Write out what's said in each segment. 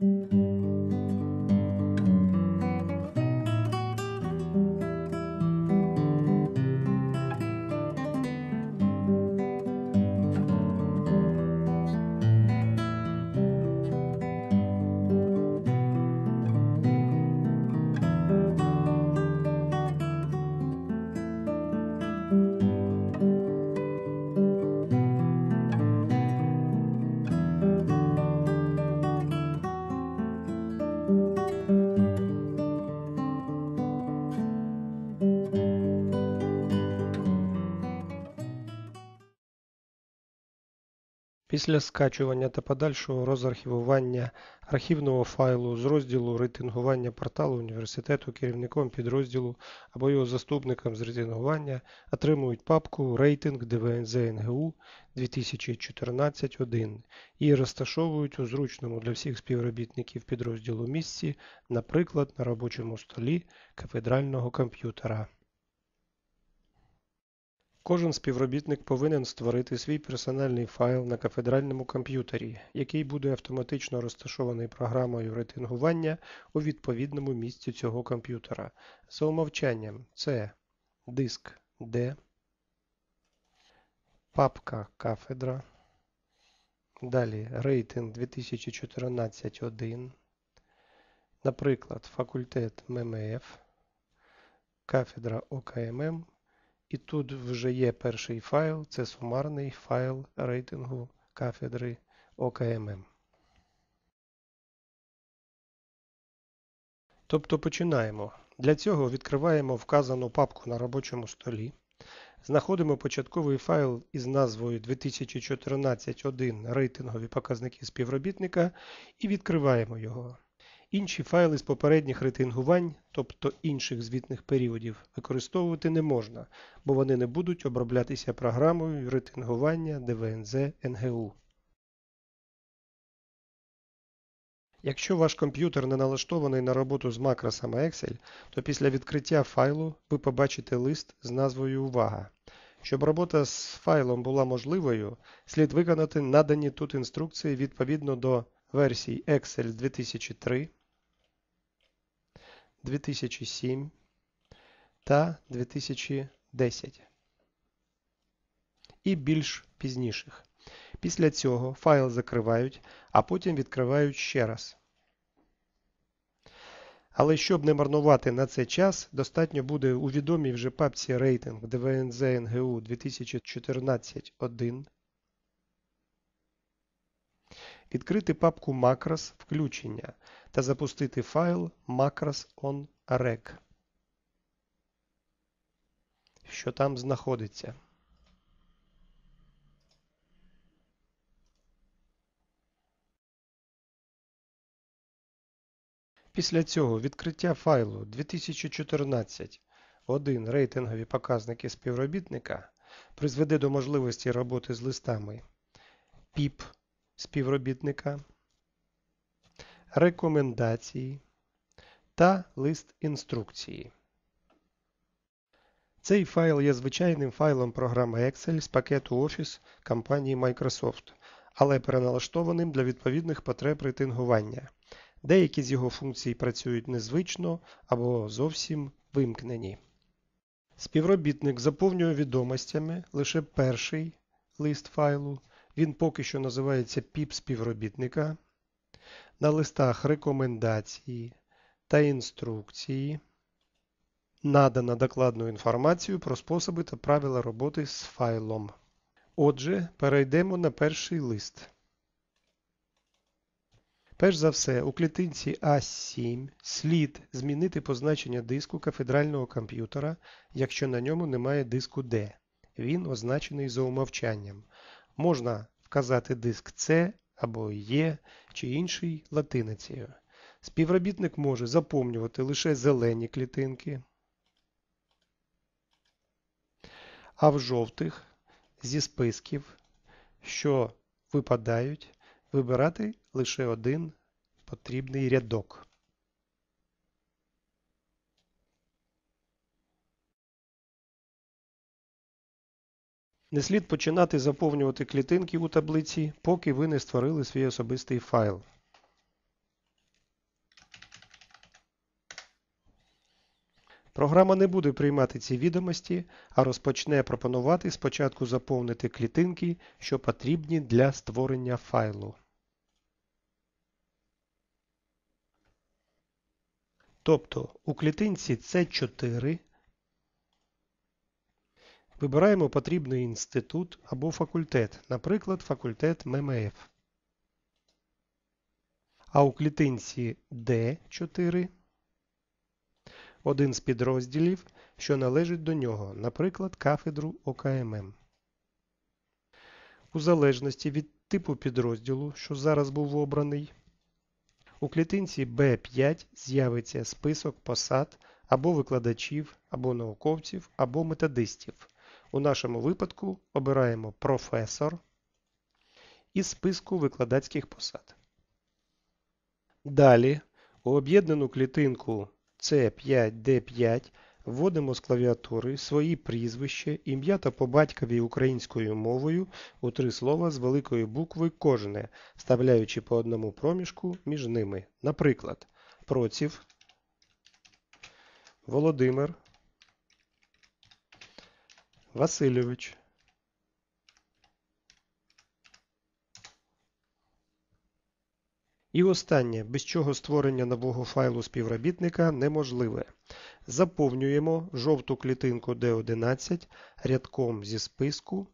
Thank you. Після скачування та подальшого розархівування архівного файлу з розділу рейтингування порталу університету керівником підрозділу або його заступником з рейтингування отримують папку Рейтинг ДВНЗ НГУ 2014-1 і розташовують у зручному для всіх співробітників підрозділу місці, наприклад, на робочому столі кафедрального комп'ютера. Кожен співробітник повинен створити свій персональний файл на кафедральному комп'ютері, який буде автоматично розташований програмою рейтингування у відповідному місці цього комп'ютера. За умовчанням це диск D, папка кафедра. Далі рейтинг 2014-1, наприклад, факультет ММФ, кафедра ОКММ. І тут вже є перший файл, це сумарний файл рейтингу кафедри ОКММ. Тобто починаємо. Для цього відкриваємо вказану папку на робочому столі. Знаходимо початковий файл із назвою 2014.1 рейтингові показники співробітника і відкриваємо його. Інші файли з попередніх ретингувань, тобто інших звітних періодів, використовувати не можна, бо вони не будуть оброблятися програмою ретингування ДВНЗ НГУ. Якщо ваш комп'ютер не налаштований на роботу з макросами Excel, то після відкриття файлу ви побачите лист з назвою Увага. Щоб робота з файлом була можливою, слід виконати надані тут інструкції відповідно до версій Excel 2003, 2007 та 2010 і більш пізніших. Після цього файл закривають, а потім відкривають ще раз. Але щоб не марнувати на це час, достатньо буде у відомій вже папці рейтинг ДВНЗ НГУ 2014 відкрити папку Macros включення та запустити файл macros on rec, що там знаходиться. Після цього відкриття файлу 2014 1 рейтингові показники співробітника призведе до можливості роботи з листами PIP співробітника, рекомендації та лист інструкції. Цей файл є звичайним файлом програми Excel з пакету Office компанії Microsoft, але переналаштованим для відповідних потреб рейтингування. Деякі з його функцій працюють незвично або зовсім вимкнені. Співробітник заповнює відомостями лише перший лист файлу він поки що називається піп співробітника. На листах рекомендації та інструкції надана докладну інформацію про способи та правила роботи з файлом. Отже, перейдемо на перший лист. Перш за все, у клітинці А7 слід змінити позначення диску кафедрального комп'ютера, якщо на ньому немає диску D. Він означений за умовчанням. Можна вказати диск С або Е чи інший латиницею. Співробітник може заповнювати лише зелені клітинки, а в жовтих зі списків, що випадають, вибирати лише один потрібний рядок. Не слід починати заповнювати клітинки у таблиці, поки ви не створили свій особистий файл. Програма не буде приймати ці відомості, а розпочне пропонувати спочатку заповнити клітинки, що потрібні для створення файлу. Тобто у клітинці c 4 Вибираємо потрібний інститут або факультет, наприклад, факультет ММФ. А у клітинці D4 один з підрозділів, що належить до нього, наприклад, кафедру ОКММ. У залежності від типу підрозділу, що зараз був обраний, у клітинці B5 з'явиться список посад або викладачів, або науковців, або методистів. У нашому випадку обираємо професор із списку викладацьких посад. Далі у об'єднану клітинку C5D5 вводимо з клавіатури свої прізвище, ім'я та по батькові українською мовою у три слова з великої букви кожне, вставляючи по одному проміжку між ними. Наприклад, Проців, Володимир Васильович І останнє, без чого створення нового файлу співробітника неможливе. Заповнюємо жовту клітинку D11 рядком зі списку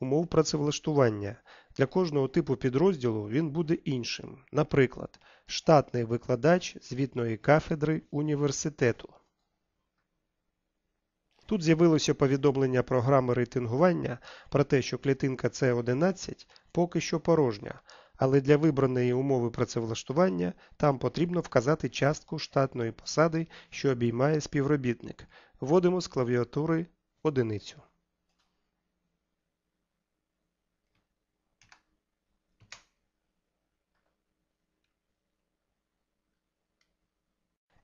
умов працевлаштування. Для кожного типу підрозділу він буде іншим. Наприклад, штатний викладач звітної кафедри університету. Тут з'явилося повідомлення програми рейтингування про те, що клітинка c 11 поки що порожня, але для вибраної умови працевлаштування там потрібно вказати частку штатної посади, що обіймає співробітник. Вводимо з клавіатури одиницю.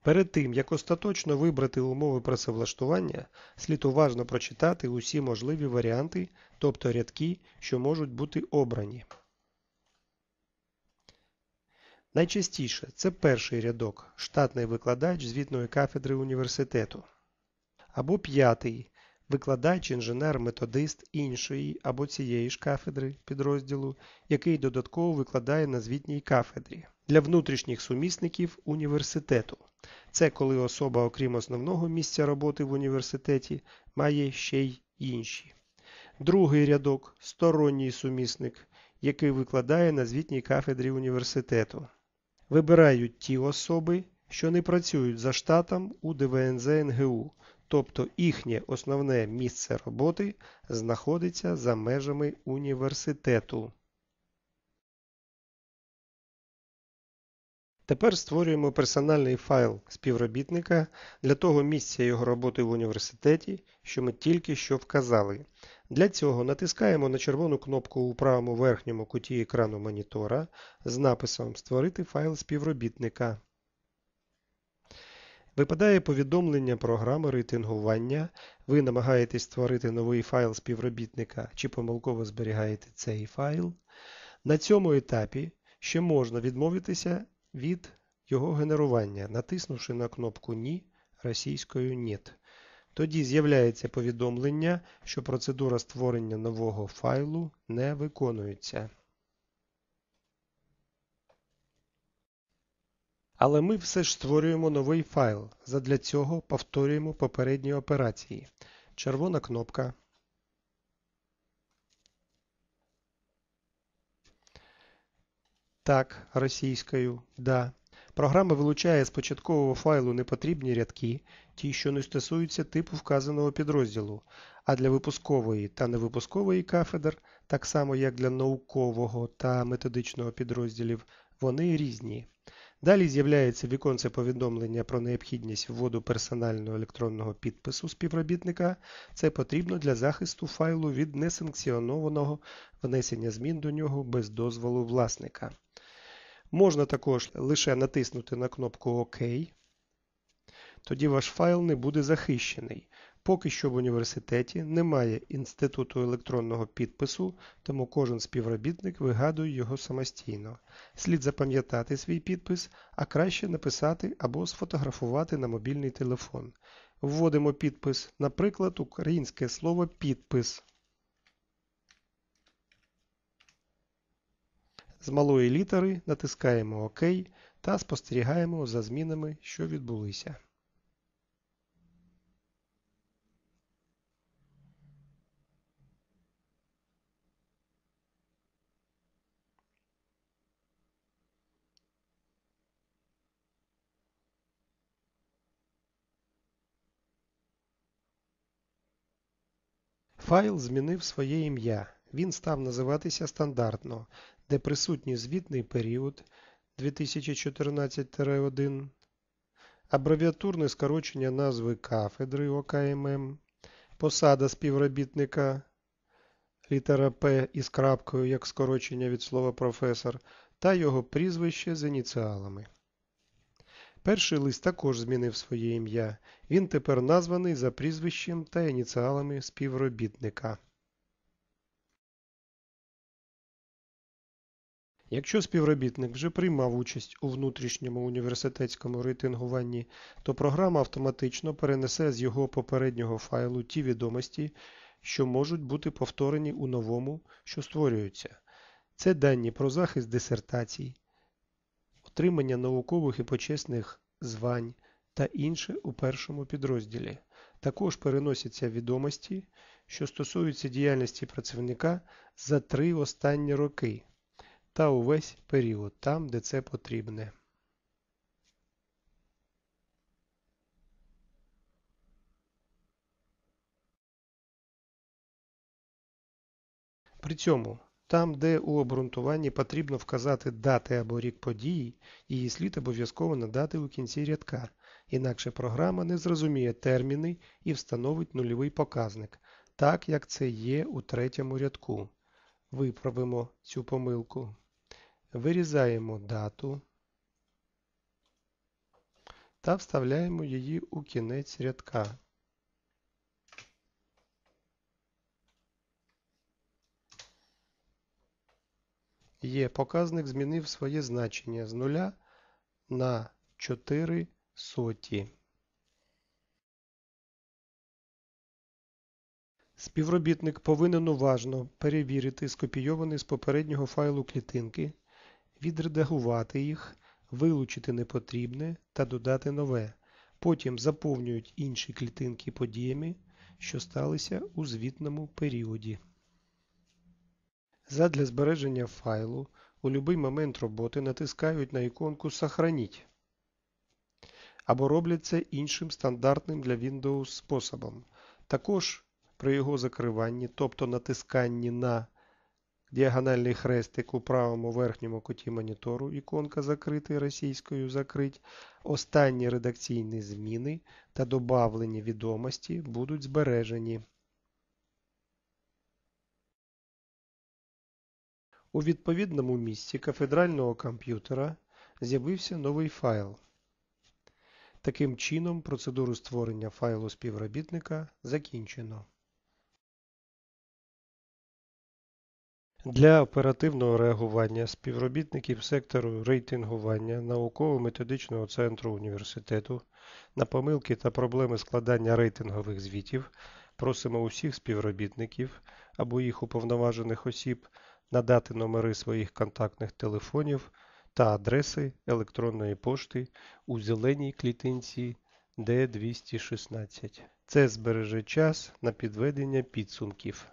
Перед тим, як остаточно вибрати умови працевлаштування, слід уважно прочитати усі можливі варіанти, тобто рядки, що можуть бути обрані. Найчастіше це перший рядок штатний викладач звітної кафедри університету. Або п'ятий викладач, інженер-методист іншої або цієї ж кафедри підрозділу, який додатково викладає на звітній кафедрі для внутрішніх сумісників університету. Це коли особа, окрім основного місця роботи в університеті, має ще й інші. Другий рядок сторонній сумісник, який викладає на звітній кафедрі університету. Вибирають ті особи, що не працюють за штатом у ДВНЗ НГУ, тобто їхнє основне місце роботи знаходиться за межами університету. Тепер створюємо персональний файл співробітника для того місця його роботи в університеті, що ми тільки що вказали. Для цього натискаємо на червону кнопку у правому верхньому куті екрану монітора з написом Створити файл співробітника. Випадає повідомлення програми рейтингування. Ви намагаєтесь створити новий файл співробітника чи помилково зберігаєте цей файл. На цьому етапі ще можна відмовитися від його генерування, натиснувши на кнопку Ні російською «Нет». Тоді з'являється повідомлення, що процедура створення нового файлу не виконується. Але ми все ж створюємо новий файл. Задля цього повторюємо попередні операції. Червона кнопка. Так, російською. Да. Програма вилучає з початкового файлу непотрібні рядки, ті, що не стосуються типу вказаного підрозділу, а для випускової та невипускової кафедр, так само як для наукового та методичного підрозділів, вони різні. Далі з'являється віконце повідомлення про необхідність вводу персонального електронного підпису співробітника. Це потрібно для захисту файлу від несанкціонованого внесення змін до нього без дозволу власника. Можна також лише натиснути на кнопку ОК. Тоді ваш файл не буде захищений. Поки що в університеті немає інституту електронного підпису, тому кожен співробітник вигадує його самостійно. Слід запам'ятати свій підпис, а краще написати або сфотографувати на мобільний телефон. Вводимо підпис, наприклад, українське слово підпис. З малої літери натискаємо ОК та спостерігаємо за змінами, що відбулися. Файл змінив своє ім'я. Він став називатися стандартно де присутній звітний період 2014-1, абревіатурне скорочення назви кафедри ОКММ, посада співробітника літера П із крапкою як скорочення від слова професор та його прізвище з ініціалами. Перший лист також змінив своє ім'я. Він тепер названий за прізвищем та ініціалами співробітника. Якщо співробітник вже приймав участь у внутрішньому університетському рейтингуванні, то програма автоматично перенесе з його попереднього файлу ті відомості, що можуть бути повторені у новому, що створюються. Це дані про захист дисертацій, отримання наукових і почесних звань та інше у першому підрозділі. Також переносяться відомості, що стосуються діяльності працівника за три останні роки та увесь період там, де це потрібне. При цьому там, де у обґрунтуванні потрібно вказати дати або рік події, її слід обов'язково надати у кінці рядка, інакше програма не зрозуміє терміни і встановить нульовий показник, так як це є у третьому рядку. Виправимо цю помилку вирізаємо дату та вставляємо її у кінець рядка. Є показник змінив своє значення з 0 на 4 соті. Співробітник повинен уважно перевірити скопійовані з попереднього файлу клітинки відредагувати їх, вилучити непотрібне та додати нове. Потім заповнюють інші клітинки подіями, що сталися у звітному періоді. Задля збереження файлу у будь-який момент роботи натискають на іконку Сохраніть або роблять це іншим стандартним для Windows способом. Також при його закриванні, тобто натисканні на Діагональний хрестик у правому верхньому куті монітору іконка закритий російською закрить. Останні редакційні зміни та додавлені відомості будуть збережені. У відповідному місці кафедрального комп'ютера з'явився новий файл. Таким чином, процедуру створення файлу співробітника закінчено. Для оперативного реагування співробітників сектору рейтингування науково-методичного центру університету на помилки та проблеми складання рейтингових звітів просимо усіх співробітників або їх уповноважених осіб надати номери своїх контактних телефонів та адреси електронної пошти у зеленій клітинці D216. Це збереже час на підведення підсумків.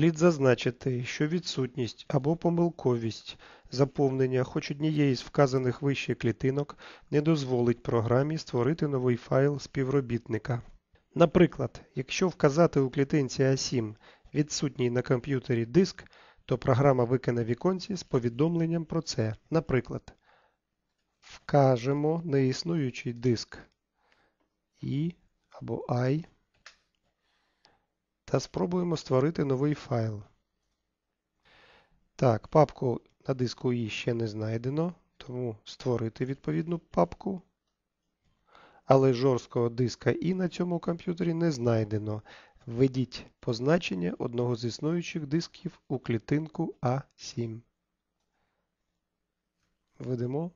Слід зазначити, що відсутність або помилковість заповнення хоч однієї з вказаних вище клітинок не дозволить програмі створити новий файл співробітника. Наприклад, якщо вказати у клітинці A7 відсутній на комп'ютері диск, то програма викине віконці з повідомленням про це. Наприклад, вкажемо неіснуючий диск I або I та спробуємо створити новий файл. Так, папку на диску І ще не знайдено, тому створити відповідну папку. Але жорсткого диска І на цьому комп'ютері не знайдено. Введіть позначення одного з існуючих дисків у клітинку А7. Введемо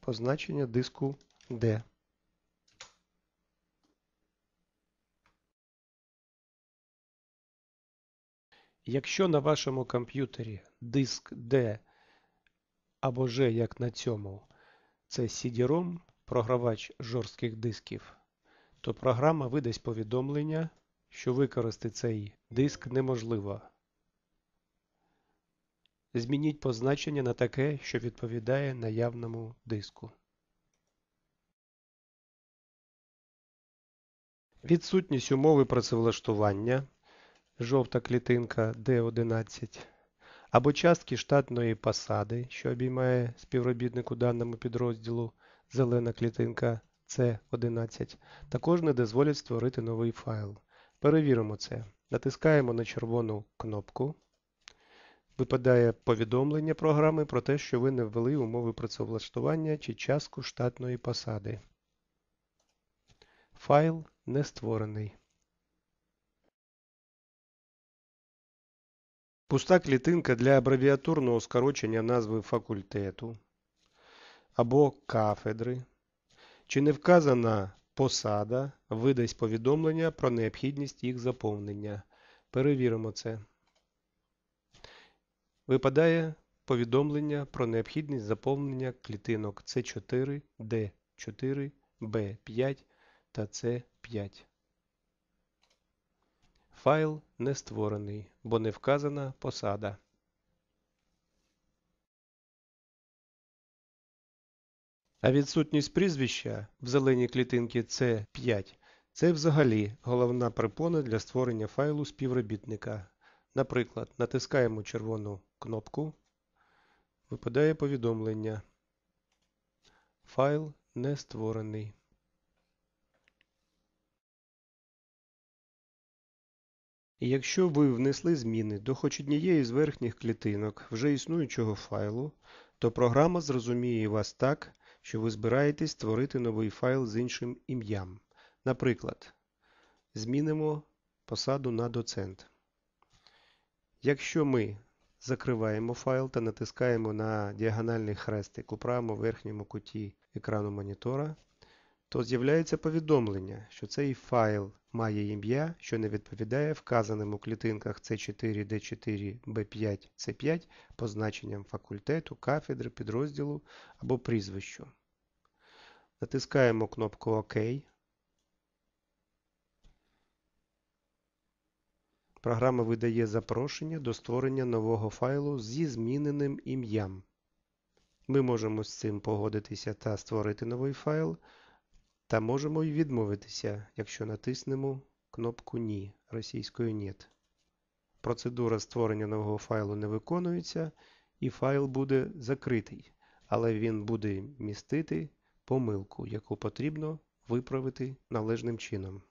позначення диску D. Якщо на вашому комп'ютері диск D або G, як на цьому, це CD-ROM, програвач жорстких дисків, то програма видасть повідомлення, що використати цей диск неможливо. Змініть позначення на таке, що відповідає наявному диску. Відсутність умови працевлаштування жовта клітинка D11, або частки штатної посади, що обіймає співробітнику даному підрозділу зелена клітинка C11, також не дозволять створити новий файл. Перевіримо це. Натискаємо на червону кнопку. Випадає повідомлення програми про те, що ви не ввели умови працевлаштування чи частку штатної посади. Файл не створений. Пуста клітинка для абревіатурного скорочення назви факультету або кафедри. Чи не вказана посада видасть повідомлення про необхідність їх заповнення. Перевіримо це. Випадає повідомлення про необхідність заповнення клітинок С4, Д4, Б5 та С5. Файл не створений, бо не вказана посада. А відсутність прізвища в зеленій клітинці c 5 це взагалі головна припона для створення файлу співробітника. Наприклад, натискаємо червону кнопку. Випадає повідомлення. Файл не створений. Якщо ви внесли зміни до хоч однієї з верхніх клітинок вже існуючого файлу, то програма зрозуміє вас так, що ви збираєтесь створити новий файл з іншим ім'ям. Наприклад, змінимо посаду на доцент. Якщо ми закриваємо файл та натискаємо на діагональний хрестик у правому верхньому куті екрану монітора, то з'являється повідомлення, що цей файл має ім'я, що не відповідає вказаним у клітинках C4, D4, B5, C5 позначенням факультету, кафедри, підрозділу або прізвищу. Натискаємо кнопку ОК. Програма видає запрошення до створення нового файлу зі зміненим ім'ям. Ми можемо з цим погодитися та створити новий файл. Та можемо й відмовитися, якщо натиснемо кнопку Ні російською «Нет». Процедура створення нового файлу не виконується, і файл буде закритий, але він буде містити помилку, яку потрібно виправити належним чином.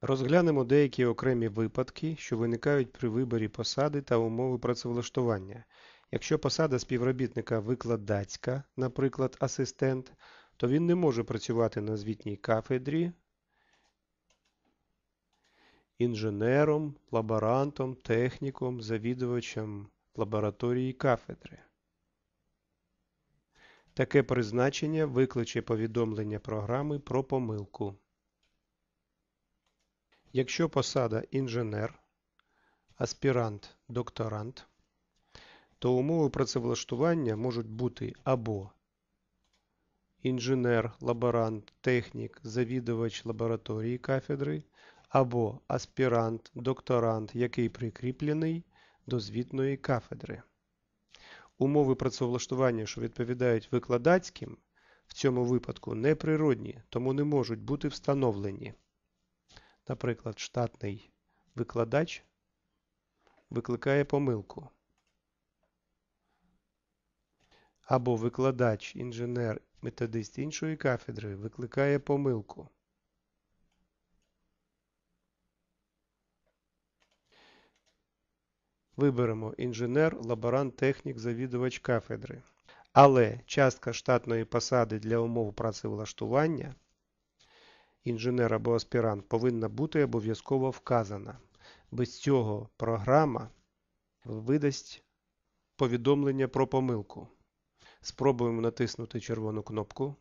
Розглянемо деякі окремі випадки, що виникають при виборі посади та умови працевлаштування, Якщо посада співробітника викладацька, наприклад, асистент, то він не може працювати на звітній кафедрі інженером, лаборантом, техніком, завідувачем лабораторії кафедри. Таке призначення викличе повідомлення програми про помилку. Якщо посада інженер, аспірант, докторант то умови працевлаштування можуть бути або інженер, лаборант, технік, завідувач лабораторії кафедри, або аспірант, докторант, який прикріплений до звітної кафедри. Умови працевлаштування, що відповідають викладацьким, в цьому випадку неприродні, тому не можуть бути встановлені. Наприклад, штатний викладач викликає помилку. або викладач, інженер, методист іншої кафедри викликає помилку. Виберемо інженер, лаборант, технік, завідувач кафедри. Але частка штатної посади для умов працевлаштування інженер або аспірант повинна бути обов'язково вказана. Без цього програма видасть повідомлення про помилку. Спробуємо натиснути червону кнопку.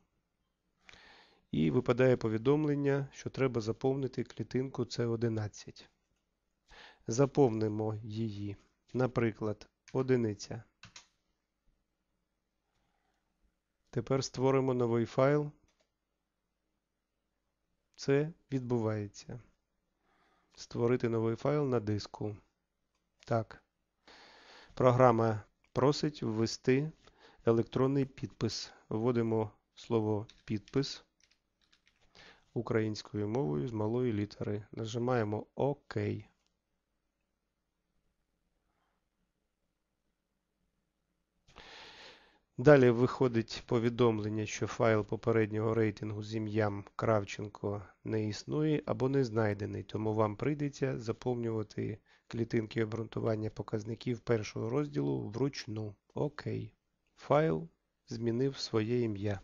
І випадає повідомлення, що треба заповнити клітинку c 11 Заповнимо її, наприклад, одиниця. Тепер створимо новий файл. Це відбувається. Створити новий файл на диску. Так. Програма просить ввести електронний підпис. Вводимо слово підпис українською мовою з малої літери. Нажимаємо ОК. Далі виходить повідомлення, що файл попереднього рейтингу з ім'ям Кравченко не існує або не знайдений, тому вам прийдеться заповнювати клітинки обґрунтування показників першого розділу вручну. Окей. Файл змінив своє ім'я.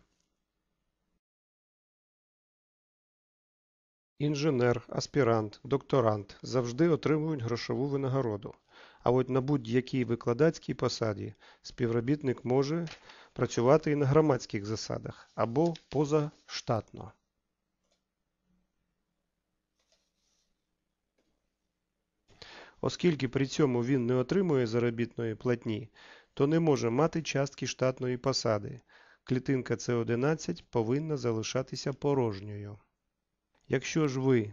Інженер, аспірант, докторант завжди отримують грошову винагороду. А от на будь-якій викладацькій посаді співробітник може працювати і на громадських засадах або позаштатно. Оскільки при цьому він не отримує заробітної платні, то не може мати частки штатної посади. Клітинка С11 повинна залишатися порожньою. Якщо ж ви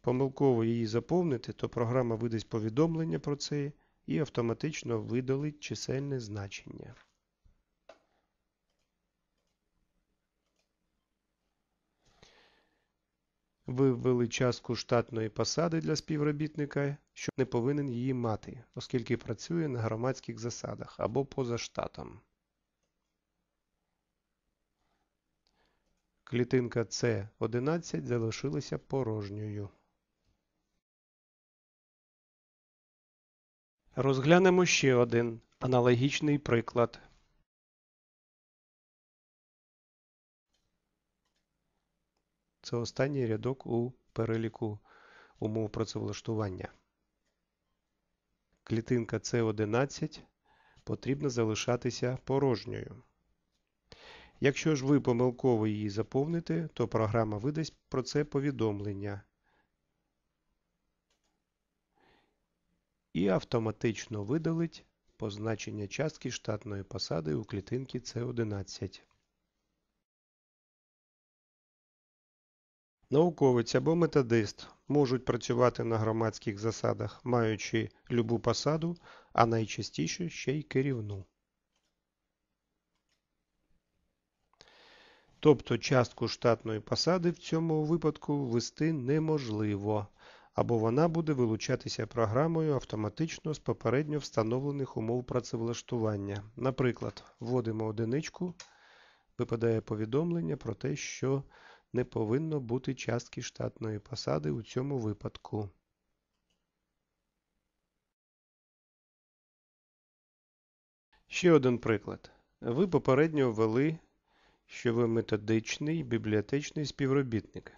помилково її заповните, то програма видасть повідомлення про це і автоматично видалить чисельне значення. Ви ввели частку штатної посади для співробітника, що не повинен її мати, оскільки працює на громадських засадах або поза штатом. Клітинка С11 залишилася порожньою. Розглянемо ще один аналогічний приклад. Це останній рядок у переліку умов працевлаштування. Клітинка С11 потрібно залишатися порожньою. Якщо ж ви помилково її заповните, то програма видасть про це повідомлення і автоматично видалить позначення частки штатної посади у клітинці С11. Науковець або методист можуть працювати на громадських засадах, маючи любу посаду, а найчастіше ще й керівну. Тобто частку штатної посади в цьому випадку ввести неможливо, або вона буде вилучатися програмою автоматично з попередньо встановлених умов працевлаштування. Наприклад, вводимо одиничку, випадає повідомлення про те, що не повинно бути частки штатної посади у цьому випадку. Ще один приклад. Ви попередньо ввели, що ви методичний бібліотечний співробітник.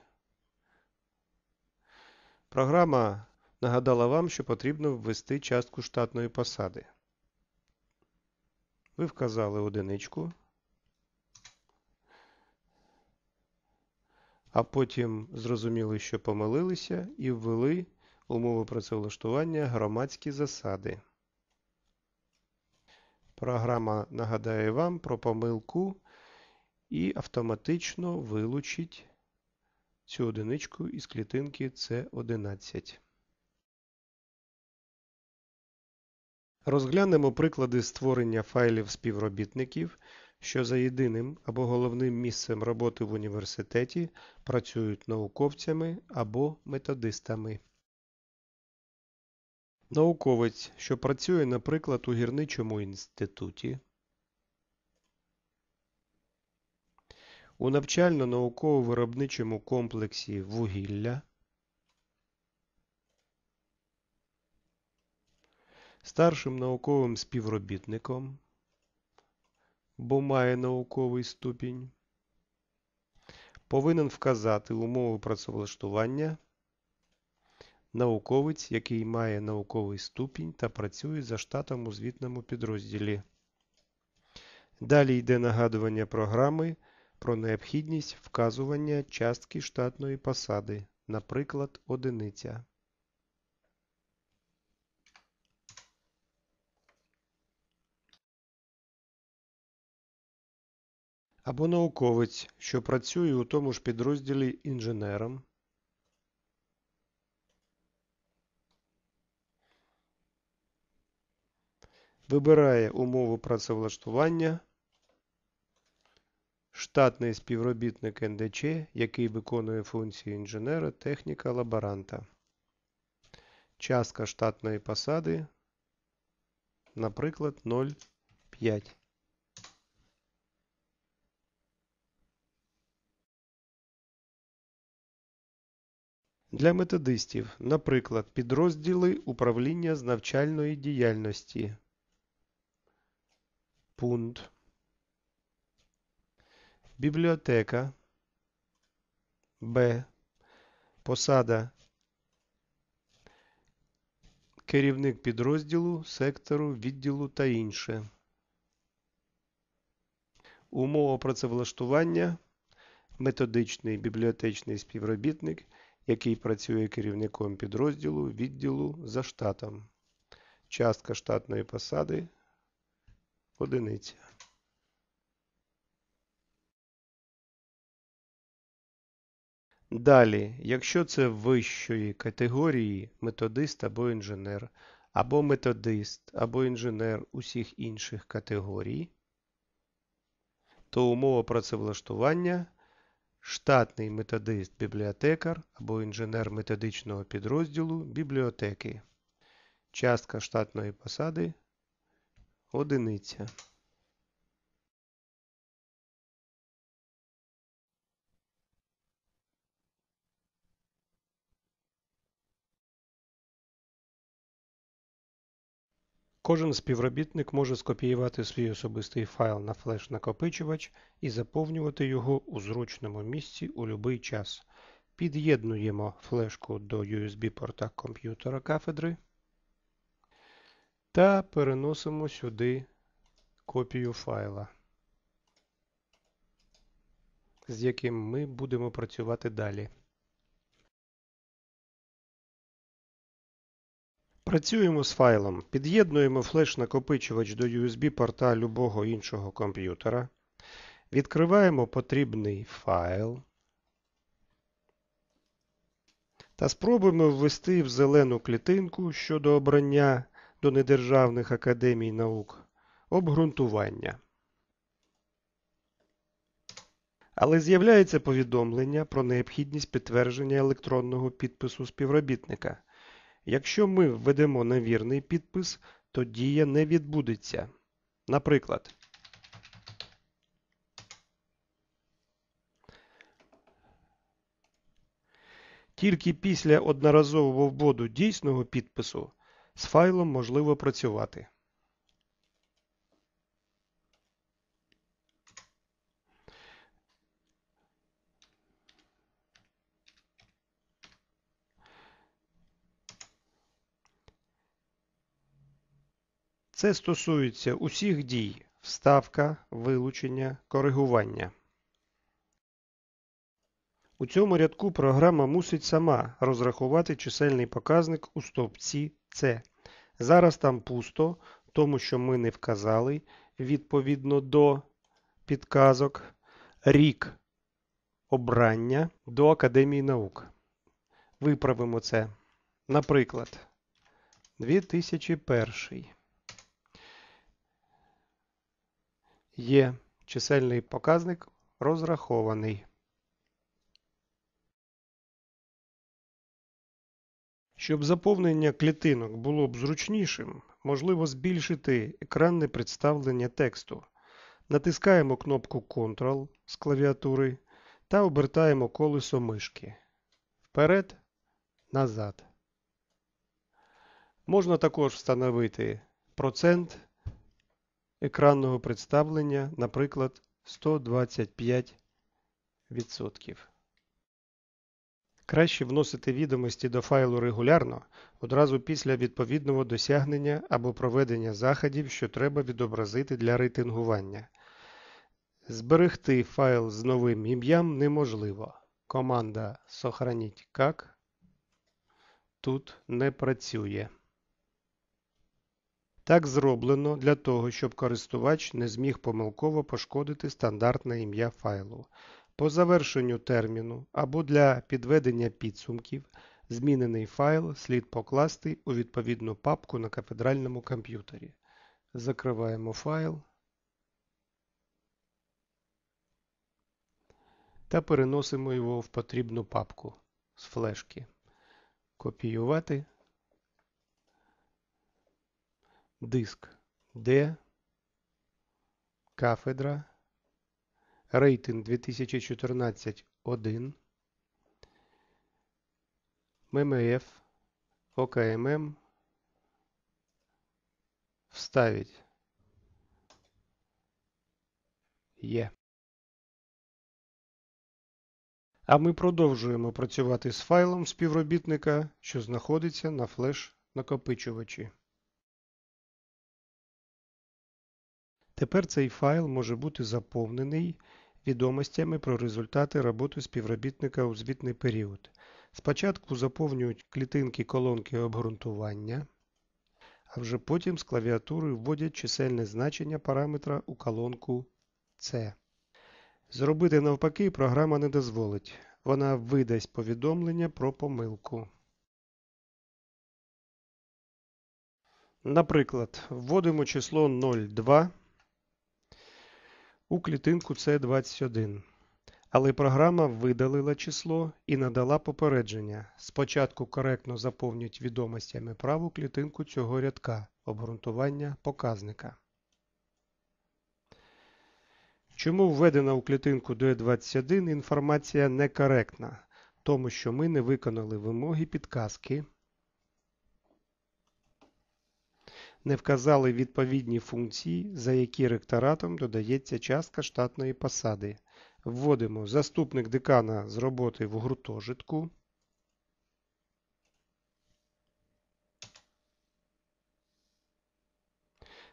Програма нагадала вам, що потрібно ввести частку штатної посади. Ви вказали одиничку. а потім зрозуміли, що помилилися, і ввели умови працевлаштування громадські засади. Програма нагадає вам про помилку і автоматично вилучить цю одиничку із клітинки c 11 Розглянемо приклади створення файлів співробітників що за єдиним або головним місцем роботи в університеті працюють науковцями або методистами. Науковець, що працює, наприклад, у гірничому інституті, у навчально-науково-виробничому комплексі вугілля, старшим науковим співробітником бо має науковий ступінь, повинен вказати умови працевлаштування, науковець, який має науковий ступінь та працює за штатом у звітному підрозділі. Далі йде нагадування програми про необхідність вказування частки штатної посади, наприклад, одиниця. або науковець, що працює у тому ж підрозділі інженером. Вибирає умову працевлаштування, штатний співробітник НДЧ, який виконує функції інженера, техніка лаборанта. Частка штатної посади, наприклад, 0,5. для методистів, наприклад, підрозділи управління з навчальної діяльності. Пункт. Бібліотека. Б. Посада. Керівник підрозділу, сектору, відділу та інше. Умова працевлаштування. Методичний бібліотечний співробітник який працює керівником підрозділу відділу за штатом. Частка штатної посади одиниця. Далі, якщо це вищої категорії методист або інженер, або методист, або інженер усіх інших категорій, то умова працевлаштування штатний методист-бібліотекар або інженер методичного підрозділу бібліотеки. Частка штатної посади одиниця. Кожен співробітник може скопіювати свій особистий файл на флеш-накопичувач і заповнювати його у зручному місці у будь-який час. Під'єднуємо флешку до USB-порта комп'ютера кафедри та переносимо сюди копію файла, з яким ми будемо працювати далі. Працюємо з файлом, під'єднуємо флеш-накопичувач до USB-порта любого іншого комп'ютера. Відкриваємо потрібний файл. Та спробуємо ввести в зелену клітинку щодо обрання до недержавних академій наук обґрунтування. Але з'являється повідомлення про необхідність підтвердження електронного підпису співробітника. Якщо ми введемо невірний підпис, то дія не відбудеться. Наприклад, тільки після одноразового вводу дійсного підпису з файлом можливо працювати. Це стосується усіх дій вставка, вилучення, коригування. У цьому рядку програма мусить сама розрахувати чисельний показник у стовпці С. Зараз там пусто, тому що ми не вказали відповідно до підказок рік обрання до Академії наук. Виправимо це. Наприклад, 2001. Є чисельний показник розрахований. Щоб заповнення клітинок було б зручнішим, можливо збільшити екранне представлення тексту. Натискаємо кнопку Ctrl з клавіатури та обертаємо колесо мишки. Вперед, назад. Можна також встановити процент екранного представлення, наприклад, 125%. Краще вносити відомості до файлу регулярно одразу після відповідного досягнення або проведення заходів, що треба відобразити для рейтингування. Зберегти файл з новим ім'ям неможливо. Команда «Сохраніть как» тут не працює. Так зроблено для того, щоб користувач не зміг помилково пошкодити стандартне ім'я файлу. По завершенню терміну або для підведення підсумків змінений файл слід покласти у відповідну папку на кафедральному комп'ютері. Закриваємо файл та переносимо його в потрібну папку з флешки. Копіювати диск Д, кафедра, рейтинг 2014 1, ММФ, ОКММ, вставить Є. А ми продовжуємо працювати з файлом співробітника, що знаходиться на флеш накопичувачі. Тепер цей файл може бути заповнений відомостями про результати роботи співробітника у звітний період. Спочатку заповнюють клітинки колонки обґрунтування, а вже потім з клавіатури вводять чисельне значення параметра у колонку С. Зробити навпаки програма не дозволить. Вона видасть повідомлення про помилку. Наприклад, вводимо число 0,2 у клітинку с 21 але програма видалила число і надала попередження. Спочатку коректно заповнюють відомостями праву клітинку цього рядка обґрунтування показника. Чому введена у клітинку D21 інформація некоректна? Тому що ми не виконали вимоги підказки не вказали відповідні функції, за які ректоратом додається частка штатної посади. Вводимо заступник декана з роботи в гуртожитку.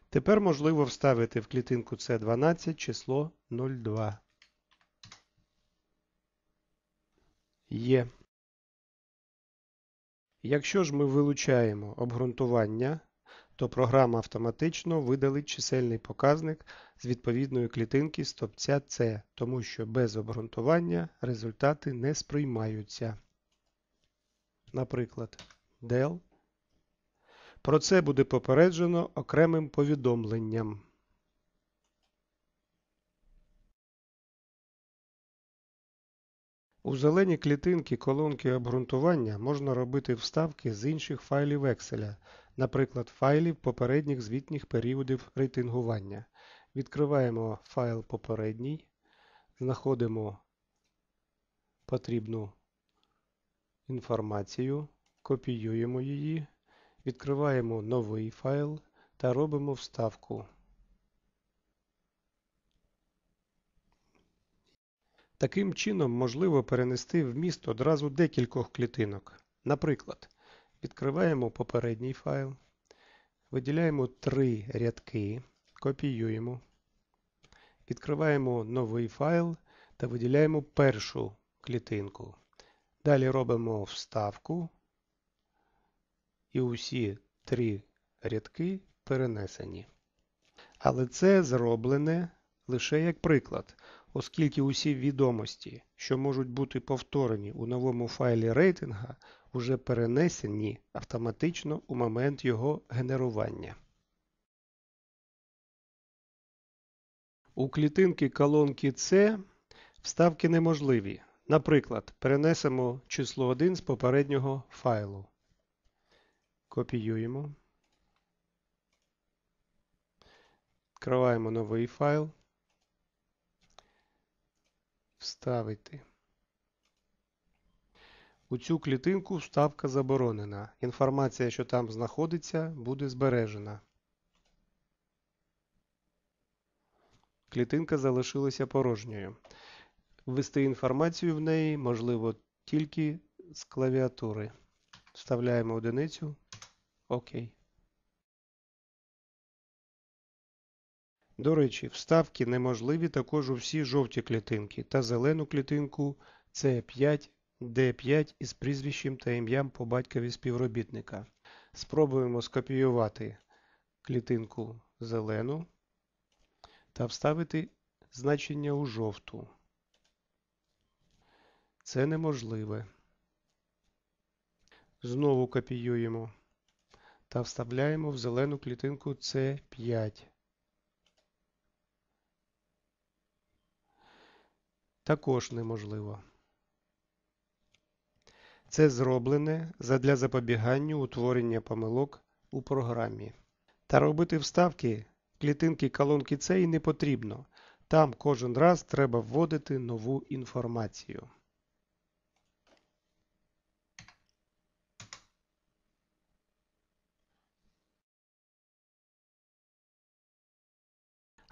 Тепер можливо вставити в клітинку С12 число 02. Є. Якщо ж ми вилучаємо обґрунтування, то програма автоматично видалить чисельний показник з відповідної клітинки стопця С, тому що без обґрунтування результати не сприймаються. Наприклад, del. Про це буде попереджено окремим повідомленням. У зелені клітинки колонки обґрунтування можна робити вставки з інших файлів Excel, наприклад, файлів попередніх звітніх періодів рейтингування. Відкриваємо файл попередній, знаходимо потрібну інформацію, копіюємо її, відкриваємо новий файл та робимо вставку. Таким чином можливо перенести вміст одразу декількох клітинок. Наприклад, Відкриваємо попередній файл, виділяємо три рядки, копіюємо, відкриваємо новий файл та виділяємо першу клітинку. Далі робимо вставку і усі три рядки перенесені. Але це зроблене лише як приклад оскільки усі відомості, що можуть бути повторені у новому файлі рейтинга, вже перенесені автоматично у момент його генерування. У клітинки колонки C вставки неможливі. Наприклад, перенесемо число 1 з попереднього файлу. Копіюємо. Відкриваємо новий файл вставити. У цю клітинку вставка заборонена. Інформація, що там знаходиться, буде збережена. Клітинка залишилася порожньою. Ввести інформацію в неї можливо тільки з клавіатури. Вставляємо одиницю. ОК. До речі, вставки неможливі також у всі жовті клітинки та зелену клітинку c 5 d 5 із прізвищем та ім'ям по батькові співробітника. Спробуємо скопіювати клітинку зелену та вставити значення у жовту. Це неможливе. Знову копіюємо та вставляємо в зелену клітинку c 5 також неможливо. Це зроблене задля запобігання утворення помилок у програмі. Та робити вставки клітинки колонки цей не потрібно. Там кожен раз треба вводити нову інформацію.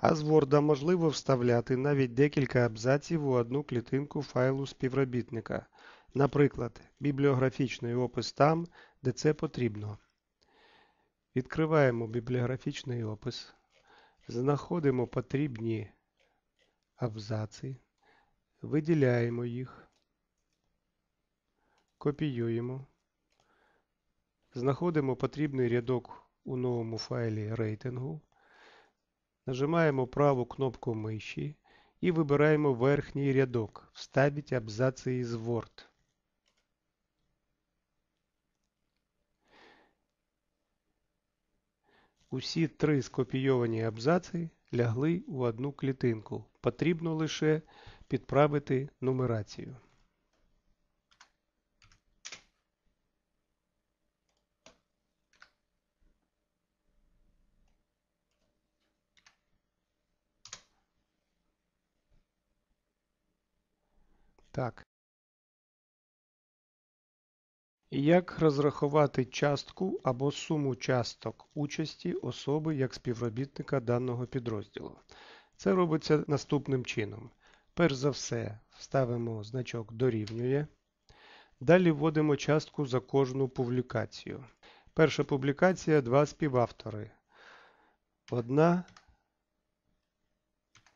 а з Word можливо вставляти навіть декілька абзаців у одну клітинку файлу співробітника, наприклад, бібліографічний опис там, де це потрібно. Відкриваємо бібліографічний опис, знаходимо потрібні абзаци, виділяємо їх, копіюємо, знаходимо потрібний рядок у новому файлі рейтингу. Нажимаємо праву кнопку миші і вибираємо верхній рядок Вставить абзаци із Word. Усі три скопійовані абзаци лягли у одну клітинку. Потрібно лише підправити нумерацію. так. Як розрахувати частку або суму часток участі особи як співробітника даного підрозділу? Це робиться наступним чином. Перш за все, вставимо значок дорівнює. Далі вводимо частку за кожну публікацію. Перша публікація два співавтори. Одна,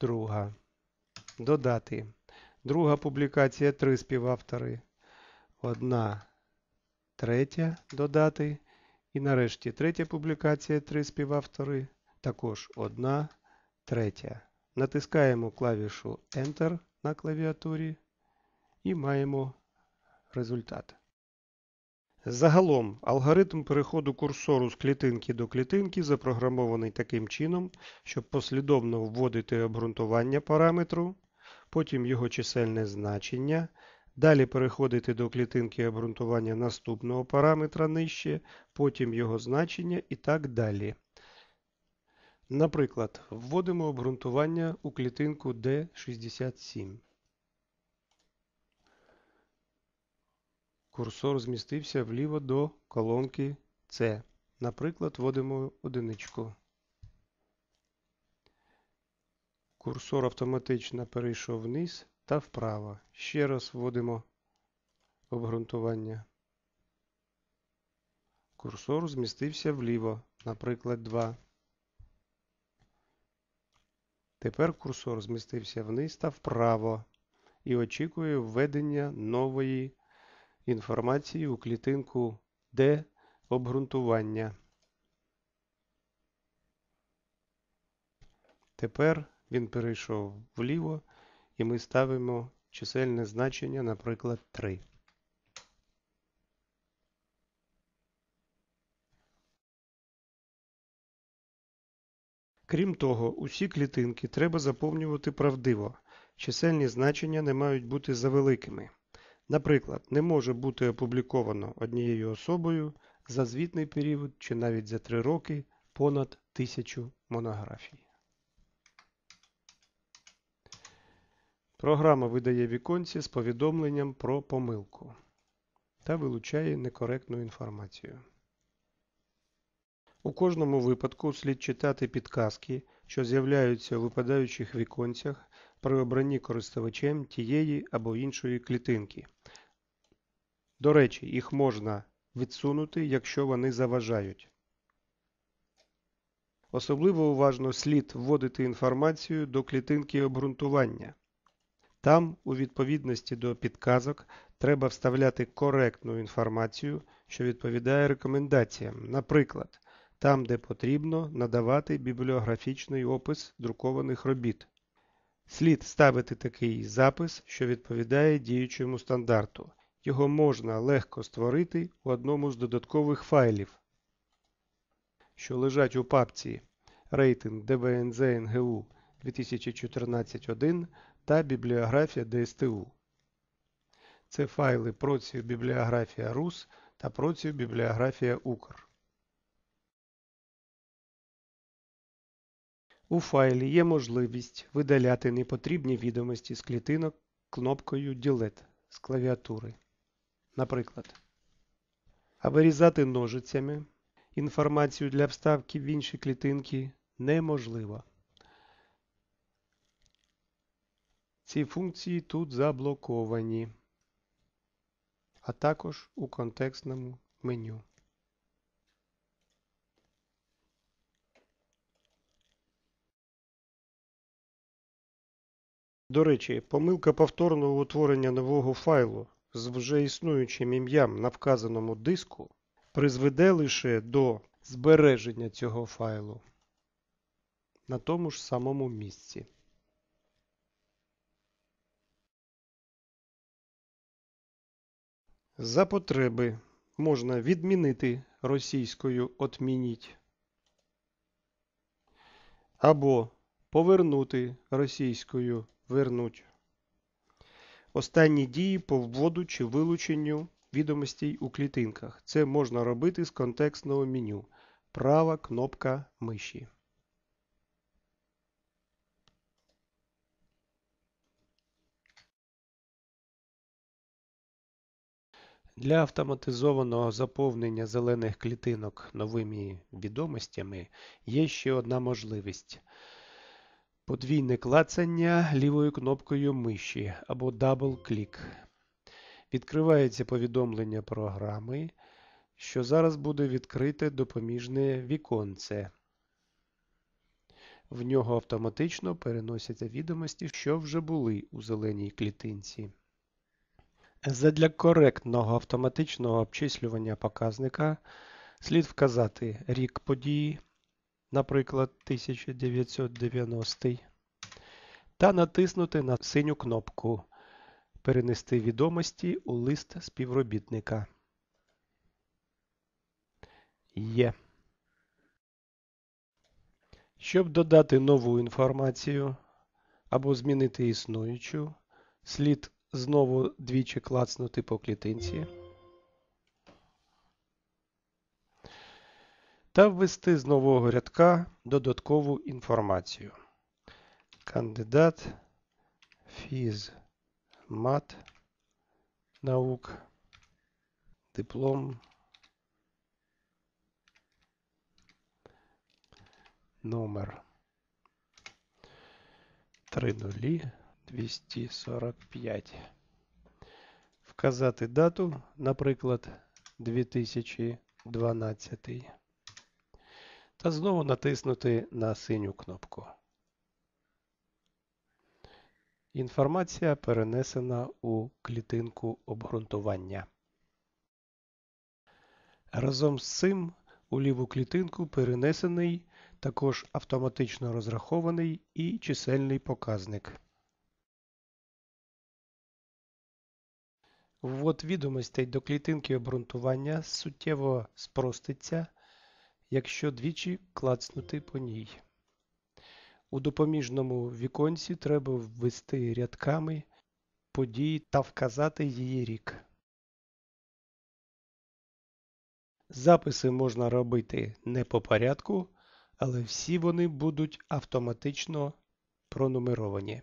друга. Додати. Друга публікація три співавтори. Одна третя додати. І нарешті третя публікація три співавтори. Також одна третя. Натискаємо клавішу Enter на клавіатурі і маємо результат. Загалом, алгоритм переходу курсору з клітинки до клітинки запрограмований таким чином, щоб послідовно вводити обґрунтування параметру потім його чисельне значення. Далі переходити до клітинки обґрунтування наступного параметра нижче, потім його значення і так далі. Наприклад, вводимо обґрунтування у клітинку D67. Курсор змістився вліво до колонки С. Наприклад, вводимо одиничку. Курсор автоматично перейшов вниз та вправо. Ще раз вводимо обґрунтування. Курсор змістився вліво, наприклад, 2. Тепер курсор змістився вниз та вправо і очікує введення нової інформації у клітинку D обґрунтування. Тепер він перейшов вліво, і ми ставимо чисельне значення, наприклад, 3. Крім того, усі клітинки треба заповнювати правдиво. Чисельні значення не мають бути завеликими. Наприклад, не може бути опубліковано однією особою за звітний період чи навіть за три роки понад тисячу монографій. Програма видає віконці з повідомленням про помилку та вилучає некоректну інформацію. У кожному випадку слід читати підказки, що з'являються у випадаючих віконцях при обранні користувачем тієї або іншої клітинки. До речі, їх можна відсунути, якщо вони заважають. Особливо уважно слід вводити інформацію до клітинки обґрунтування. Там, у відповідності до підказок, треба вставляти коректну інформацію, що відповідає рекомендаціям. Наприклад, там, де потрібно, надавати бібліографічний опис друкованих робіт. Слід ставити такий запис, що відповідає діючому стандарту. Його можна легко створити у одному з додаткових файлів, що лежать у папці рейтинг ДВНЗ НГУ 2014 та бібліографія ДСТУ. Це файли Процію бібліографія Рус та Процію бібліографія Укр. У файлі є можливість видаляти непотрібні відомості з клітинок кнопкою Ділет з клавіатури. Наприклад, а вирізати ножицями інформацію для вставки в інші клітинки неможливо. Ці функції тут заблоковані, а також у контекстному меню. До речі, помилка повторного утворення нового файлу з вже існуючим ім'ям на вказаному диску призведе лише до збереження цього файлу на тому ж самому місці. За потреби можна відмінити російською отмініть або повернути російською вернуть. Останні дії по вводу чи вилученню відомостей у клітинках. Це можна робити з контекстного меню. Права кнопка миші. Для автоматизованого заповнення зелених клітинок новими відомостями є ще одна можливість. Подвійне клацання лівою кнопкою миші або дабл-клік. Відкривається повідомлення програми, що зараз буде відкрите допоміжне віконце. В нього автоматично переносяться відомості, що вже були у зеленій клітинці. Задля коректного автоматичного обчислювання показника слід вказати рік події, наприклад, 1990, та натиснути на синю кнопку Перенести відомості у лист співробітника. Є. Щоб додати нову інформацію або змінити існуючу, слід знову двічі клацнути по клітинці. Та ввести з нового рядка додаткову інформацію. Кандидат фіз мат наук, диплом, номер три нулі. 245. Вказати дату, наприклад, 2012. Та знову натиснути на синю кнопку. Інформація перенесена у клітинку обґрунтування. Разом з цим у ліву клітинку перенесений також автоматично розрахований і чисельний показник. Ввод відомостей до клітинки обґрунтування суттєво спроститься, якщо двічі клацнути по ній. У допоміжному віконці треба ввести рядками події та вказати її рік. Записи можна робити не по порядку, але всі вони будуть автоматично пронумеровані.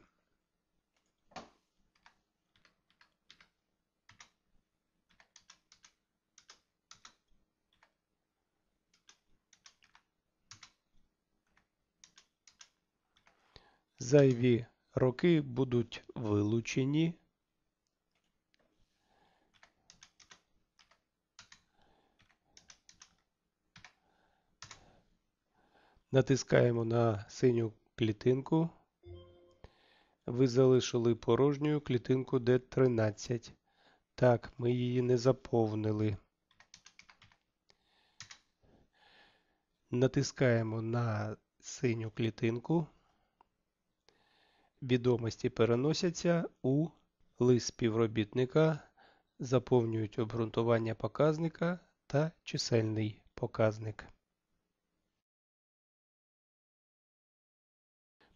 зайві роки будуть вилучені. Натискаємо на синю клітинку. Ви залишили порожню клітинку D13. Так, ми її не заповнили. Натискаємо на синю клітинку. Відомості переносяться у лист співробітника, заповнюють обґрунтування показника та чисельний показник.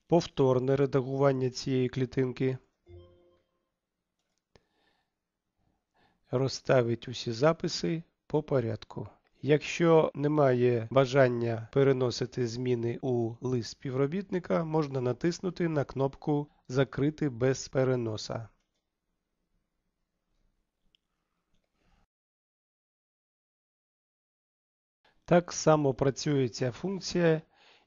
Повторне редагування цієї клітинки. Розставить усі записи по порядку. Якщо немає бажання переносити зміни у лист співробітника, можна натиснути на кнопку Закрити без переноса. Так само працює ця функція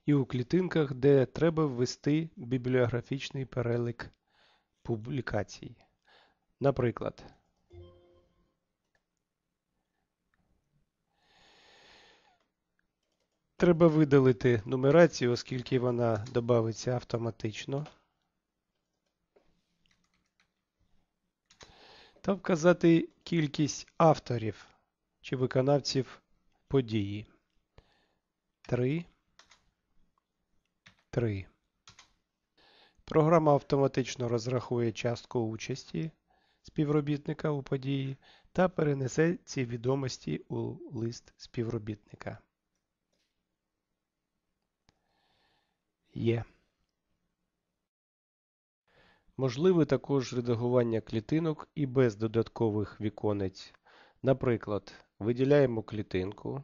і у клітинках, де треба ввести бібліографічний перелік публікацій. Наприклад. Треба видалити нумерацію, оскільки вона додавиться автоматично. Та вказати кількість авторів чи виконавців події. 3. 3. Програма автоматично розрахує частку участі співробітника у події та перенесе ці відомості у лист співробітника. є. Можливе також редагування клітинок і без додаткових віконець. Наприклад, виділяємо клітинку,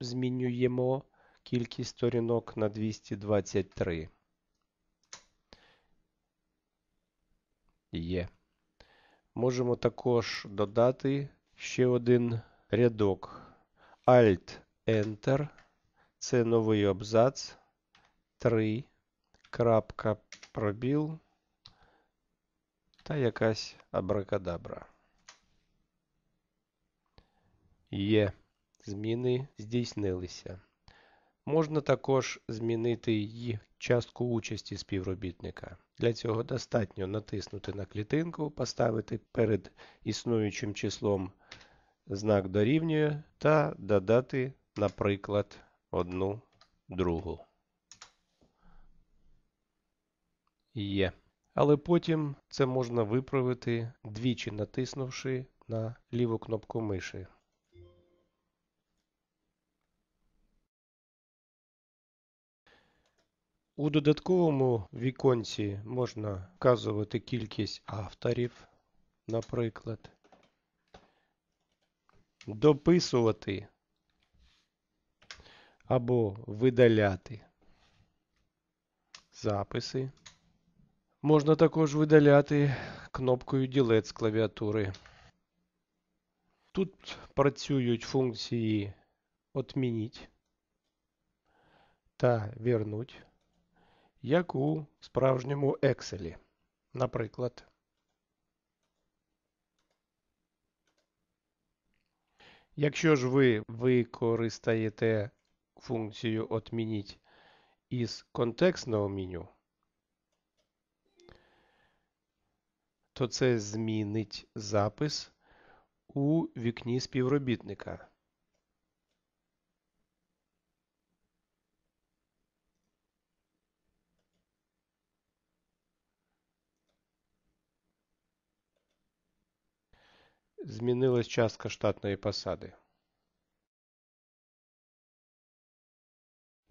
змінюємо кількість сторінок на 223. Є. Можемо також додати ще один рядок Alt-Enter. Це новий абзац. 3. Крапка, пробіл та якась абракадабра. Є. Зміни здійснилися. Можна також змінити її частку участі співробітника. Для цього достатньо натиснути на клітинку, поставити перед існуючим числом знак дорівнює та додати, наприклад, одну другу. є. Але потім це можна виправити двічі натиснувши на ліву кнопку миші. У додатковому віконці можна вказувати кількість авторів, наприклад, дописувати або видаляти записи. Можна також видаляти кнопкою ділет з клавіатури. Тут працюють функції «Отмініть» та вернуть, як у справжньому Excel. Наприклад, якщо ж ви використаєте функцію «Отмініть» із контекстного меню, то це змінить запис у вікні співробітника. Змінилась частка штатної посади.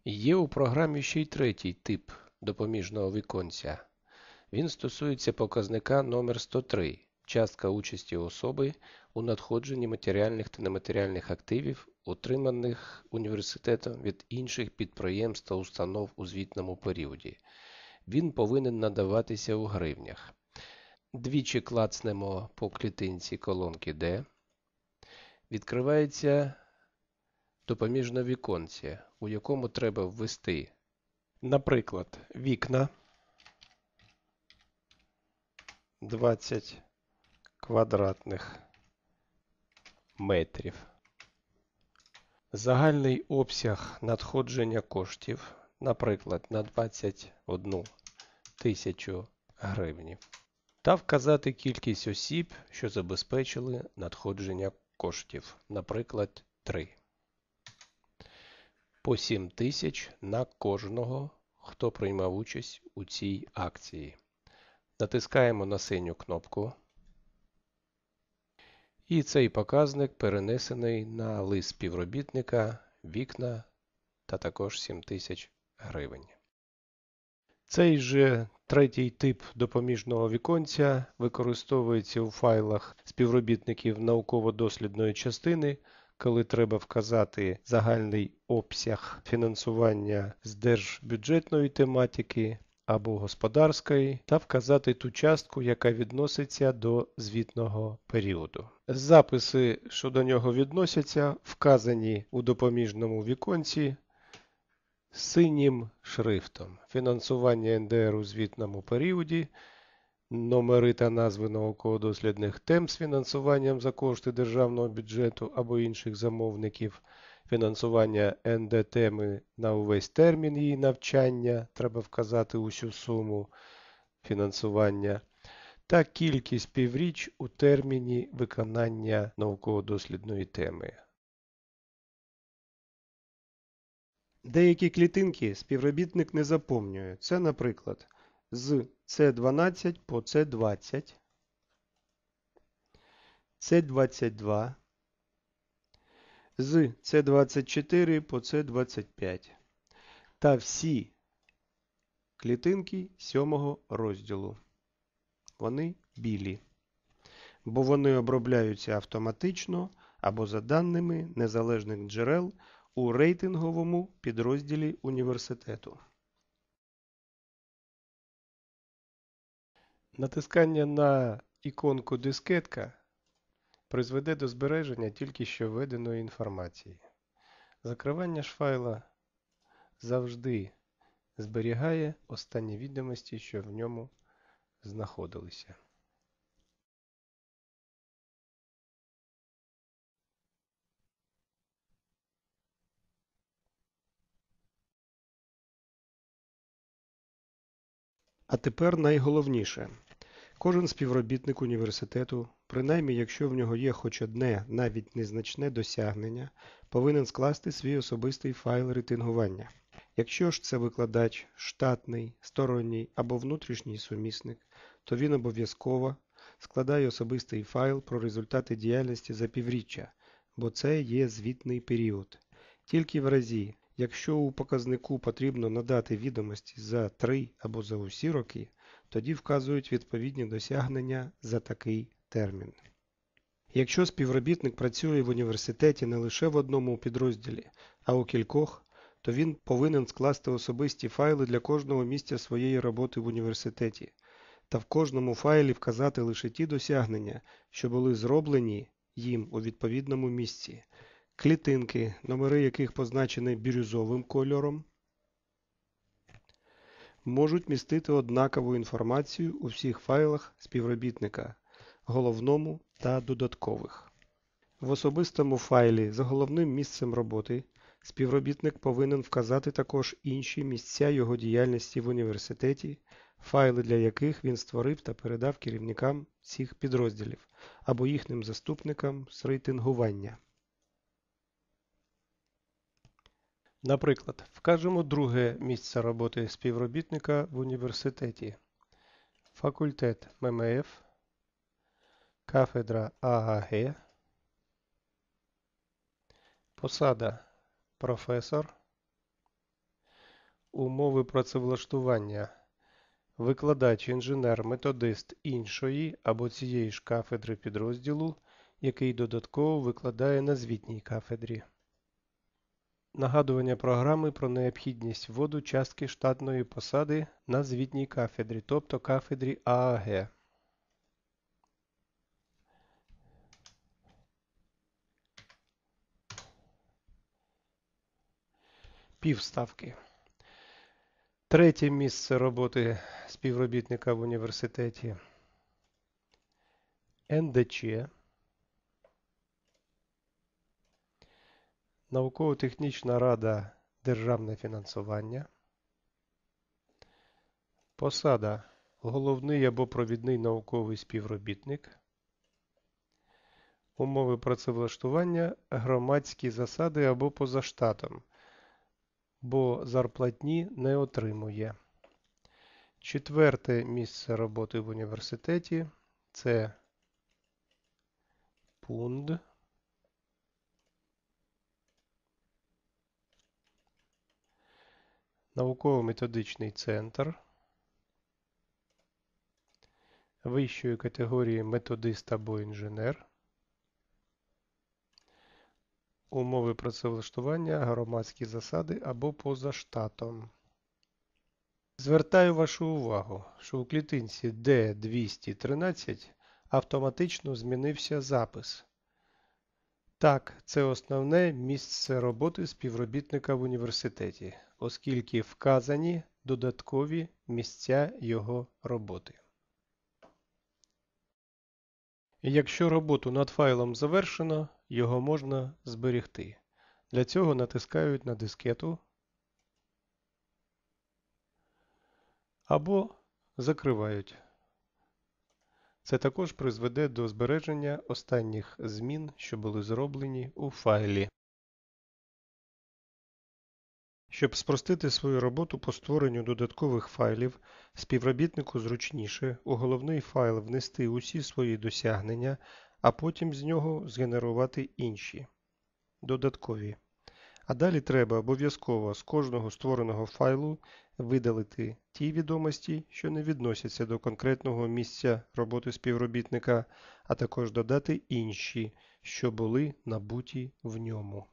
Є у програмі ще й третій тип допоміжного віконця він стосується показника номер 103 частка участі особи у надходженні матеріальних та нематеріальних активів, отриманих університетом від інших підприємств та установ у звітному періоді. Він повинен надаватися у гривнях. Двічі клацнемо по клітинці колонки Д, Відкривається допоміжне віконці, у якому треба ввести, наприклад, вікна. 20 квадратних метрів. Загальний обсяг надходження коштів, наприклад, на 21 тисячу гривень. Та вказати кількість осіб, що забезпечили надходження коштів, наприклад, 3. По 7 тисяч на кожного, хто приймав участь у цій акції. Натискаємо на синю кнопку. І цей показник перенесений на лист співробітника, вікна та також 7000 гривень. Цей же третій тип допоміжного віконця використовується у файлах співробітників науково-дослідної частини, коли треба вказати загальний обсяг фінансування з держбюджетної тематики або господарської та вказати ту частку, яка відноситься до звітного періоду. Записи, що до нього відносяться, вказані у допоміжному віконці синім шрифтом. Фінансування НДР у звітному періоді. Номери та назви науково-дослідних тем з фінансуванням за кошти державного бюджету або інших замовників фінансування НД-теми на увесь термін її навчання, треба вказати усю суму фінансування, та кількість півріч у терміні виконання науково-дослідної теми. Деякі клітинки співробітник не заповнює. Це, наприклад, з С12 по С20, С22, з С24 по С25 та всі клітинки сьомого розділу. Вони білі, бо вони обробляються автоматично або за даними незалежних джерел у рейтинговому підрозділі університету. Натискання на іконку дискетка призведе до збереження тільки що введеної інформації. Закривання ж файла завжди зберігає останні відомості, що в ньому знаходилися. А тепер найголовніше. Кожен співробітник університету принаймні якщо в нього є хоч одне, навіть незначне досягнення, повинен скласти свій особистий файл рейтингування. Якщо ж це викладач, штатний, сторонній або внутрішній сумісник, то він обов'язково складає особистий файл про результати діяльності за півріччя, бо це є звітний період. Тільки в разі, якщо у показнику потрібно надати відомості за три або за усі роки, тоді вказують відповідні досягнення за такий термін. Якщо співробітник працює в університеті не лише в одному підрозділі, а у кількох, то він повинен скласти особисті файли для кожного місця своєї роботи в університеті та в кожному файлі вказати лише ті досягнення, що були зроблені їм у відповідному місці, клітинки, номери яких позначені бірюзовим кольором. Можуть містити однакову інформацію у всіх файлах співробітника, головному та додаткових. В особистому файлі за головним місцем роботи співробітник повинен вказати також інші місця його діяльності в університеті, файли для яких він створив та передав керівникам цих підрозділів або їхнім заступникам з рейтингування. Наприклад, вкажемо друге місце роботи співробітника в університеті факультет ММФ кафедра ААГ, посада професор, умови працевлаштування, викладач, інженер, методист іншої або цієї ж кафедри підрозділу, який додатково викладає на звітній кафедрі. Нагадування програми про необхідність вводу частки штатної посади на звітній кафедрі, тобто кафедрі ААГ. півставки. Третє місце роботи співробітника в університеті НДЧ. Науково-технічна рада державне фінансування. Посада головний або провідний науковий співробітник. Умови працевлаштування, громадські засади або поза штатом бо зарплатні не отримує. Четверте місце роботи в університеті це пунд. Науково-методичний центр. Вищої категорії методист або інженер умови працевлаштування, громадські засади або поза штатом. Звертаю вашу увагу, що у клітинці D213 автоматично змінився запис. Так, це основне місце роботи співробітника в університеті, оскільки вказані додаткові місця його роботи. Якщо роботу над файлом завершено, його можна зберегти. Для цього натискають на дискету або закривають. Це також призведе до збереження останніх змін, що були зроблені у файлі. Щоб спростити свою роботу по створенню додаткових файлів, співробітнику зручніше у головний файл внести усі свої досягнення а потім з нього згенерувати інші. Додаткові. А далі треба обов'язково з кожного створеного файлу видалити ті відомості, що не відносяться до конкретного місця роботи співробітника, а також додати інші, що були набуті в ньому.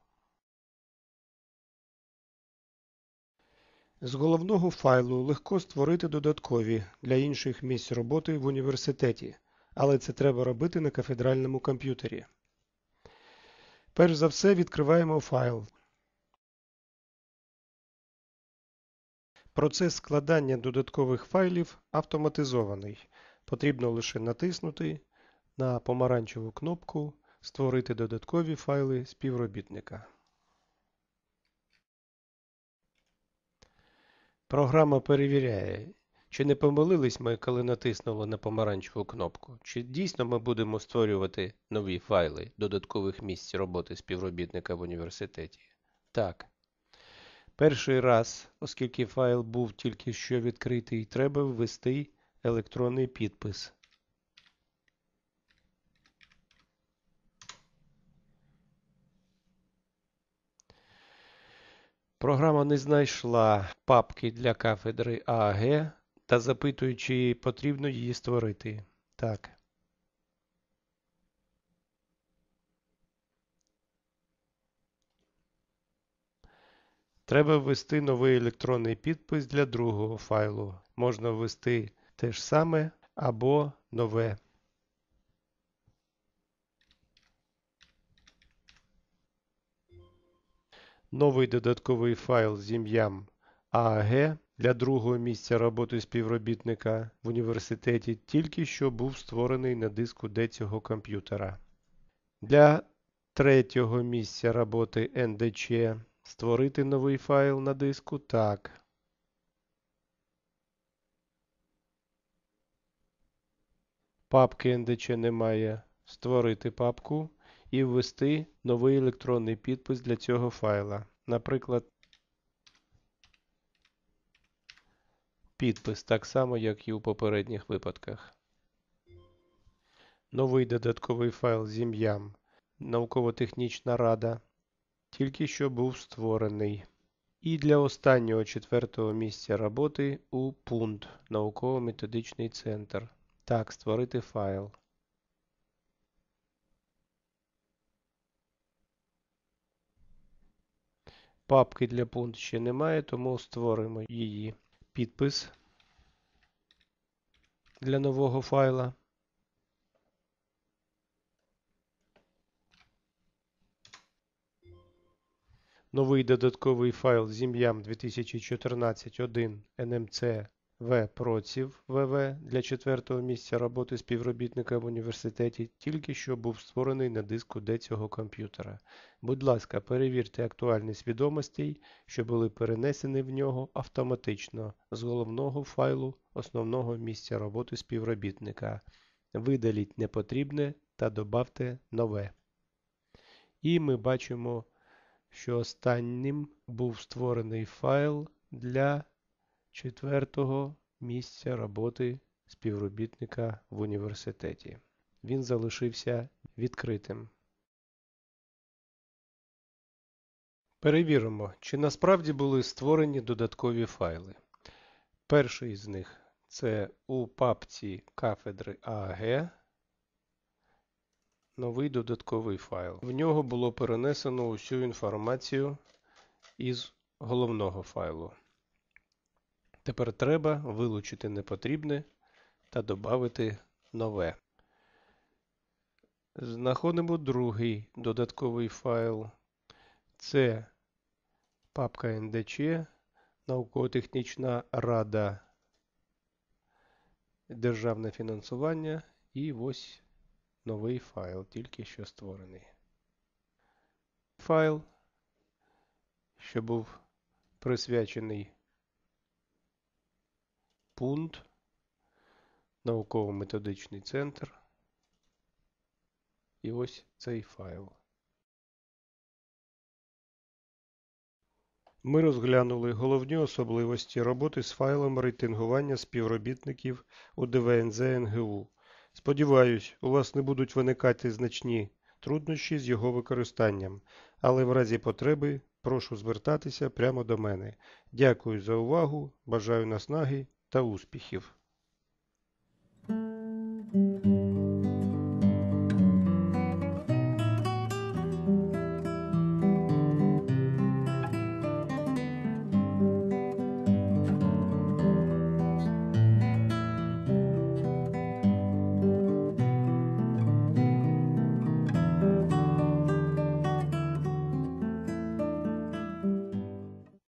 З головного файлу легко створити додаткові для інших місць роботи в університеті але це треба робити на кафедральному комп'ютері. Перш за все відкриваємо файл. Процес складання додаткових файлів автоматизований. Потрібно лише натиснути на помаранчеву кнопку Створити додаткові файли співробітника. Програма перевіряє, чи не помилились ми, коли натиснули на помаранчеву кнопку? Чи дійсно ми будемо створювати нові файли додаткових місць роботи співробітника в університеті? Так. Перший раз, оскільки файл був тільки що відкритий, треба ввести електронний підпис. Програма не знайшла папки для кафедри ААГ та запитую, чи потрібно її створити. Так. Треба ввести новий електронний підпис для другого файлу. Можна ввести те ж саме або нове. Новий додатковий файл з ім'ям AAG для другого місця роботи співробітника в університеті тільки що був створений на диску D цього комп'ютера. Для третього місця роботи НДЧ створити новий файл на диску так. Папки НДЧ немає. Створити папку і ввести новий електронний підпис для цього файла. Наприклад, підпис так само, як і у попередніх випадках. Новий додатковий файл з ім'ям Науково-технічна рада тільки що був створений. І для останнього четвертого місця роботи у пункт Науково-методичний центр. Так, створити файл. Папки для пункт ще немає, тому створимо її підпис для нового файла. Новий додатковий файл з ім'ям 2014.1 NMC в. Проців ВВ для четвертого місця роботи співробітника в університеті тільки що був створений на диску D цього комп'ютера. Будь ласка, перевірте актуальність відомостей, що були перенесені в нього автоматично з головного файлу основного місця роботи співробітника. Видаліть непотрібне та добавте нове. І ми бачимо, що останнім був створений файл для четвертого місця роботи співробітника в університеті. Він залишився відкритим. Перевіримо, чи насправді були створені додаткові файли. Перший з них це у папці кафедри АГ. новий додатковий файл. В нього було перенесено усю інформацію із головного файлу. Тепер треба вилучити непотрібне та додати нове. Знаходимо другий додатковий файл. Це папка НДЧ, науково-технічна рада, державне фінансування і ось новий файл, тільки що створений. Файл, що був присвячений пункт, науково-методичний центр. І ось цей файл. Ми розглянули головні особливості роботи з файлом рейтингування співробітників у ДВНЗ НГУ. Сподіваюсь, у вас не будуть виникати значні труднощі з його використанням, але в разі потреби прошу звертатися прямо до мене. Дякую за увагу, бажаю наснаги та успіхів